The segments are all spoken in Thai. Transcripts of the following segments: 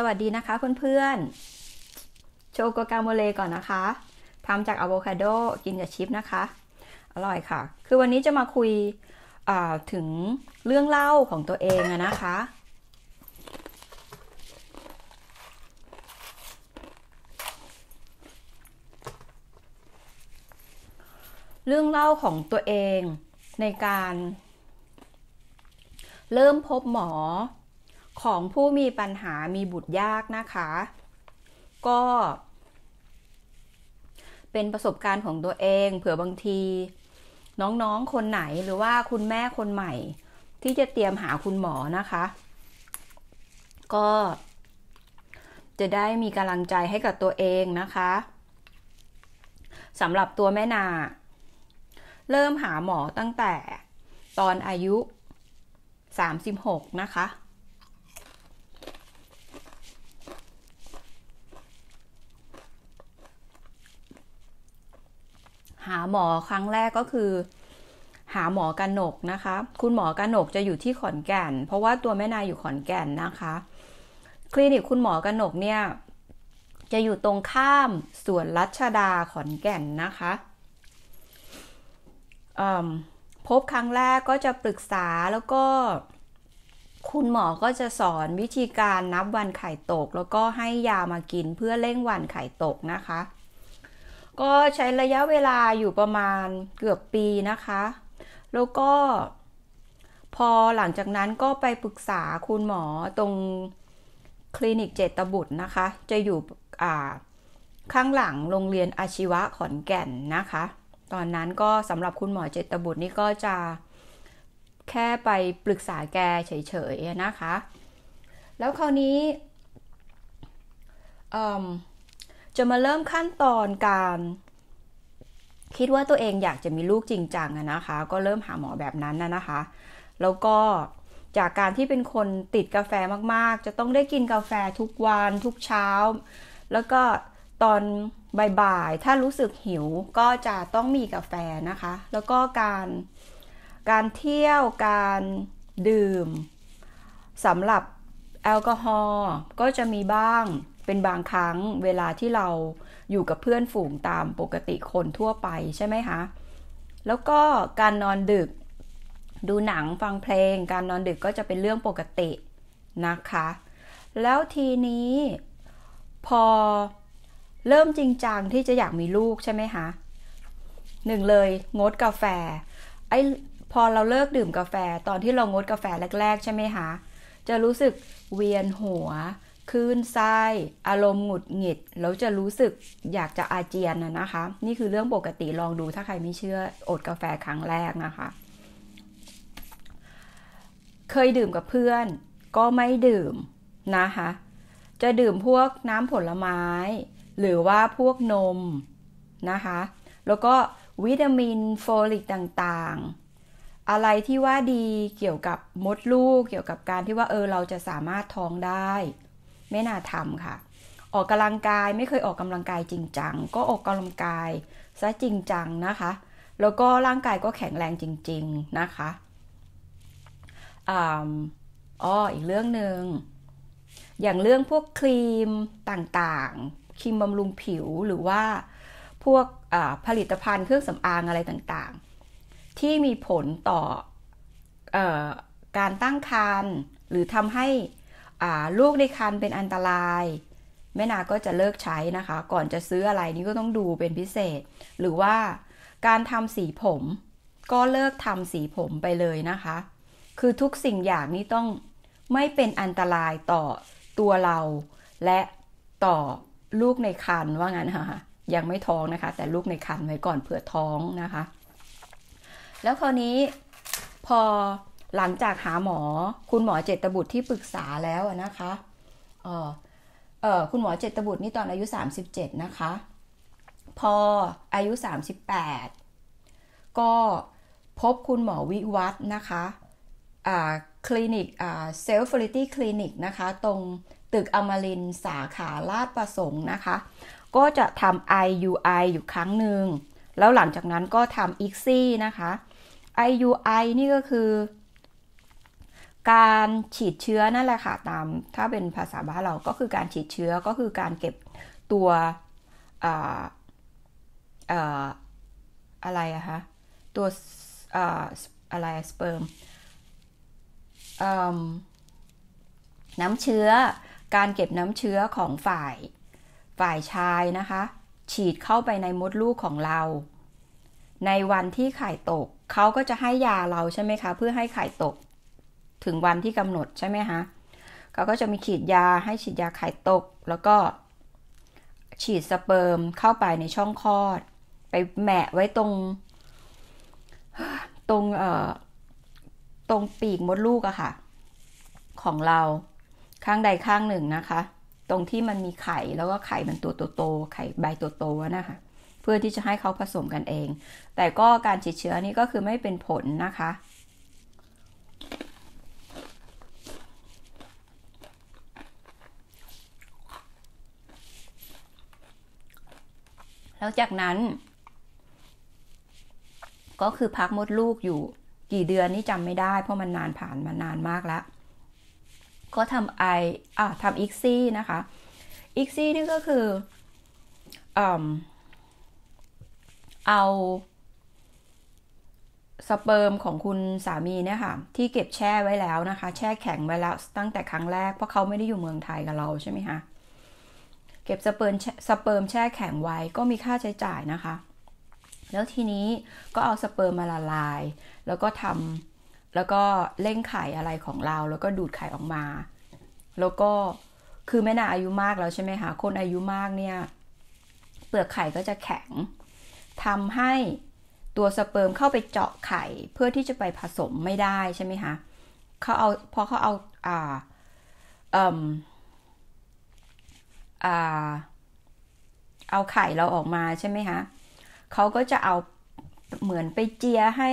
สวัสดีนะคะเพื่อนๆโชโกกาโมเลก่อนนะคะทำจากอะโวคาโดกินกับชิปนะคะ อร่อยค่ะ คือวันนี้จะมาคุยถึงเรื่องเล่าของตัวเองนะคะ เรื่องเล่าของตัวเองในการ เริ่มพบหมอของผู้มีปัญหามีบุตรยากนะคะ ก็ เป็นประสบการณ์ของตัวเอง เผื่อบางที น้องๆคนไหนหรือว่าคุณแม่คนใหม่ ที่จะเตรียมหาคุณหมอนะคะ ก็ จะได้มีกำลังใจให้กับตัวเองนะคะ สำหรับตัวแม่นา เริ่มหาหมอตั้งแต่ ตอนอายุ 36 นะคะหาหมอครั้งแรกก็คือ หาหมอกหนกนะคะ คุณหมอกหนกจะอยู่ที่ขอนแก่น เพราะว่าตัวแม่นายอยู่ขอนแก่นนะคะ คลินิกคุณหมอกหนกเนี่ยจะอยู่ตรงข้ามสวนรัชดาขอนแก่นนะคะพบครั้งแรกก็จะปรึกษาแล้วก็คุณหมอก็จะสอนวิธีการนับวันไข่ตก แล้วก็ให้ยามากินเพื่อเร่งวันไข่ตกนะคะก็ใช้ระยะเวลาอยู่ประมาณเกือบปีนะคะ แล้วก็พอหลังจากนั้นก็ไปปรึกษาคุณหมอตรงคลินิกเจตบุตรนะคะ จะอยู่ข้างหลังโรงเรียนอาชีวะขอนแก่นนะคะ ตอนนั้นก็สำหรับคุณหมอเจตบุตรนี่ก็จะแค่ไปปรึกษาแกเฉยๆนะคะ แล้วคราวนี้จะมาเริ่มขั้นตอนการคิดว่าตัวเองอยากจะมีลูกจริงจังนะคะ ก็เริ่มหาหมอแบบนั้นนะนะคะ แล้วก็จากการที่เป็นคนติดกาแฟมากๆ จะต้องได้กินกาแฟทุกวันทุกเช้า แล้วก็ตอนบ่ายๆ ถ้ารู้สึกหิวก็จะต้องมีกาแฟนะคะ แล้วก็การการเที่ยวการดื่มสำหรับแอลกอฮอล์ก็จะมีบ้างเป็นบางครั้งเวลาที่เราอยู่กับเพื่อนฝูงตามปกติคนทั่วไปใช่ไหมคะแล้วก็การนอนดึก ดูหนังฟังเพลง การนอนดึกก็จะเป็นเรื่องปกตินะคะ แล้วทีนี้ พอเริ่มจริงจังที่จะอยากมีลูกใช่ไหมคะหนึ่งเลย งดกาแฟไอพอเราเลิกดื่มกาแฟตอนที่เรางดกาแฟแรกๆ ใช่ไหมคะจะรู้สึกเวียนหัวคลื่นไส้อารมณ์ หงุดหงิด แล้วจะรู้สึกอยากจะอาเจียนนะคะนี่คือเรื่องปกติลองดู ถ้าใครไม่เชื่อ อดกาแฟครั้งแรกนะคะเคยดื่มกับเพื่อน ก็ไม่ดื่มนะคะจะดื่มพวกน้ำผลไม้หรือว่าพวกนมนะคะแล้วก็วิตามินโฟลิกต่างๆ อะไรที่ว่าดีเกี่ยวกับมดลูกเกี่ยวกับการที่ว่าเออเราจะสามารถท้องได้ไม่น่าทำค่ะออกกำลังกายไม่เคยออกกำลังกายจริงจังก็ออกกำลังกายซะจริงจังนะคะแล้วก็ร่างกายก็แข็งแรงจริง ๆนะคะอ๋ออีกเรื่องหนึ่งอย่างเรื่องพวกครีมต่างๆครีมบำรุงผิวหรือว่าพวกผลิตภัณฑ์เครื่องสำอางอะไรต่างๆ ที่มีผลต่ออการตั้งครรภ์หรือทำให้ลูกในครรภ์เป็นอันตรายแม่นาก็จะเลิก ใช้นะคะ ก่อนจะซื้ออะไรนี่ ก็ต้องดูเป็นพิเศษ หรือว่าการทำสีผม ก็เลิกทำสีผมไปเลยนะคะ คือทุกสิ่งอย่างนี่ต้องไม่เป็นอันตรายต่อตัวเรา และต่อลูกในครรภ์ว่า งั้นค่ะยังไม่ท้องนะคะ แต่ลูกในครรภ์ไว้ก่อนเผื่อท้องนะคะ แล้วคราวนี้พอหลังจากหาหมอคุณหมอเจตบุตรที่ปรึกษาแล้วนะคะ เออเออคุณหมอเจตบุตรนี่ตอนอายุ 37 นะคะ พออายุ 38 ก็พบคุณหมอวิวัฒนะคะคลินิกเซลฟ์ฟริตี้คลินิกนะคะ ตรงตึกอมรินสาขาลาดประสงค์นะคะ ก็จะทำ IUI อยู่ครั้งหนึ่ง แล้วหลังจากนั้นก็ทำ ICSI นะคะ IUI นี่ก็คือการฉีดเชื้อนั่นแหละค่ะตามถ้าเป็นภาษาบ้านเราก็คือการฉีดเชื้อก็คือการเก็บตัวอะไรอะคะตัวอะไรสเปิร์มน้ำเชื้อการเก็บน้ำเชื้อของฝ่ายฝ่ายชายนะคะฉีดเข้าไปในมดลูกของเราในวันที่ไข่ตกเขาก็จะให้ยาเราใช่ไหมคะเพื่อให้ไข่ตกถึงวันที่กำหนดใช่ไหมคะ เขาก็จะมีฉีดยาให้ฉีดยาไข่ตก แล้วก็ฉีดสเปิร์มเข้าไปในช่องคลอด ไปแหมะไว้ตรง ตรงเอ่อ ตรงปีกมดลูกอะค่ะ ของเราข้างใดข้างหนึ่งนะคะ ตรงที่มันมีไข่ แล้วก็ไข่มันตัวโตๆไข่ใบตัวโตนะคะ เพื่อที่จะให้เขาผสมกันเอง แต่ก็การฉีดเชื้อนี่ก็คือไม่เป็นผลนะคะังจากนั้น ก็คือพักมดลูกอยู่กี่เดือนนี่จำไม่ได้ เพราะมันนานผ่านมานานมากแล้วก็ทำไออ่ะทำอิกซี่นะคะอิกซี่นี่ก็คืออเอาสเปิร์มของคุณสามีเนี่ยค่ะที่เก็บแช่ไว้แล้วนะคะแช่แข็งไว้แล้ว ตั้งแต่ครั้งแรกเพราะเขาไม่ได้อยู่เมืองไทยกับเราใช่ไหมคะเก็บสเปิร์มสเปิร์มแช่แข็ง ไว้ก็มีค่าใช้จ่ายนะคะ แล้วทีนี้ก็เอาสเปิร์มมาละลาย แล้วก็ทำแล้วก็เล่ง ไข่อะไรของเรา แล้วก็ดูดไข่ออกมา แล้วก็คือแม่นาอายุมาก แล้วใช่ไหมคะคนอายุมากเนี่ย เปลือกไข่ก็จะแข็งทำให้ตัวสเปิร์มเข้าไปเจาะไข่เพื่อที่จะไปผสมไม่ได้ใช่ไหมคะเขาเอาพอเขาเอาอ่าอเอาไข่เราออกมาใช่ไหมคะเขาก็จะเอาเหมือนไปเจียให้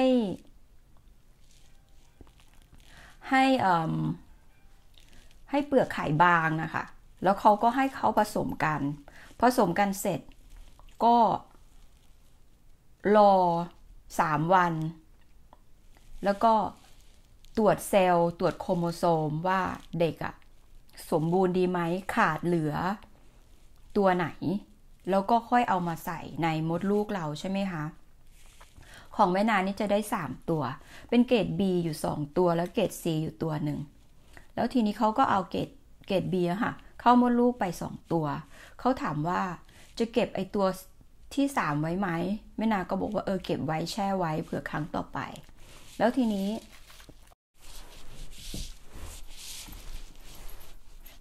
ให้ให้เปลือกไข่บางนะคะ แล้วเขาก็ให้เขาผสมกัน ผสมกันเสร็จก็รอสามวัน แล้วก็ตรวจเซลล์ตรวจโครโมโซมว่าเด็กอะสมบูรณ์ดีไหมขาดเหลือตัวไหน แล้วก็ค่อยเอามาใส่ในมดลูกเราใช่ไหมคะของแม่นานี่จะได้3 ตัว เป็นเกรด B อยู่ 2 ตัวแล้วเกรด C อยู่ตัวหนึ่งแล้วทีนี้เขาก็เอาเกรดเกรด B ค่ะ เข้ามดลูกไป 2 ตัว เขาถามว่าจะเก็บไอตัวที่ 3 ไว้ไหมแม่นาก็บอกว่าเออเก็บไว้แช่ไว้เผื่อครั้งต่อไป แล้วทีนี้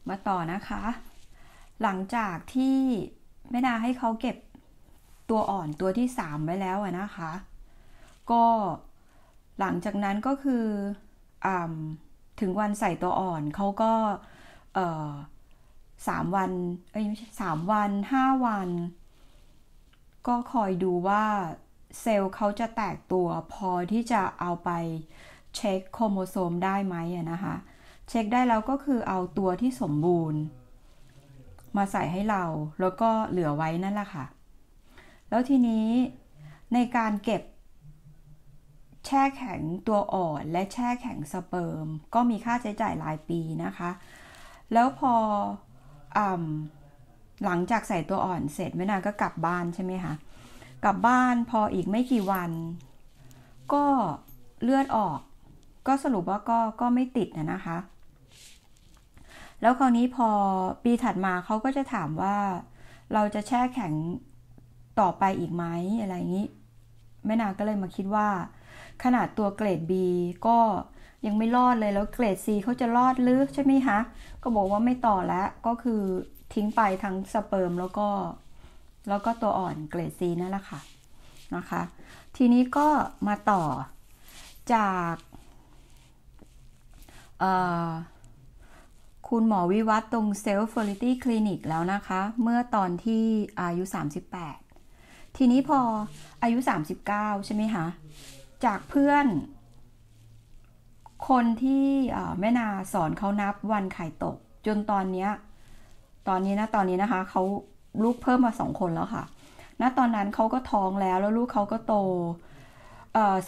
มาต่อนะคะหลังจากที่แม่นาให้เขาเก็บตัวอ่อนตัวที่สามไว้แล้วนะคะ ก็หลังจากนั้นก็คืออถึงวันใส่ตัวอ่อนเขาก็สามวันเอ้ยไม่ใช่สามวันห้าวัน ก็คอยดูว่าเซลล์เขาจะแตกตัวพอที่จะเอาไปเช็คโครโมโซมได้ไหมนะคะ เช็คได้แล้วก็คือเอาตัวที่สมบูรณ์มาใส่ให้เราแล้วก็เหลือไว้นั่นแหละค่ะ แล้วทีนี้ในการเก็บแช่แข็งตัวอ่อนและแช่แข็งสเปิร์มก็มีค่าใช้จ่ายรายปีนะคะ แล้วพออหลังจากใส่ตัวอ่อนเสร็จไม่นานก็กลับบ้านใช่ไหมคะกลับบ้านพออีกไม่กี่วัน ก็เลือดออก ก็สรุปว่าก็ก็ไม่ติดนะคะแล้วคราวนี้พอปีถัดมาเขาก็จะถามว่าเราจะแช่แข็งต่อไปอีกไหมอะไรอย่างนี้แม่นาก็เลยมาคิดว่าขนาดตัวเกรด B ก็ยังไม่รอดเลยแล้วเกรด C เขาจะรอดหรือใช่ไหมคะก็บอกว่าไม่ต่อแล้วก็คือทิ้งไปทั้งสเปิร์มแล้วก็ แล้วก็ตัวอ่อนเกรด C นั่นแหละค่ะนะคะ ทีนี้ก็มาต่อจาก เอ่อคุณหมอวิวัฒน์ตรงเซลฟ์ฟอร์ลิตี้คลินิกแล้วนะคะ เมื่อตอนที่อายุ 38 ทีนี้พออายุ 39 ใช่ไหมคะ จากเพื่อน คนที่แม่นาสอนเขานับวันไข่ตก จนตอนเนี้ยตอนนี้นะตอนนี้นะคะ เขาลูกเพิ่มมาสองคนแล้วค่ะ ณ ตอนนั้นเขาก็ท้องแล้ว แล้วลูกเขาก็โต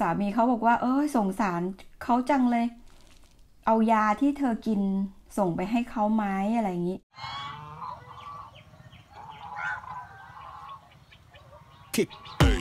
สามีเขาบอกว่า เออสงสารเขาจังเลย เอายาที่เธอกินส่งไปให้เขาไหมอะไรอย่างนี้คิ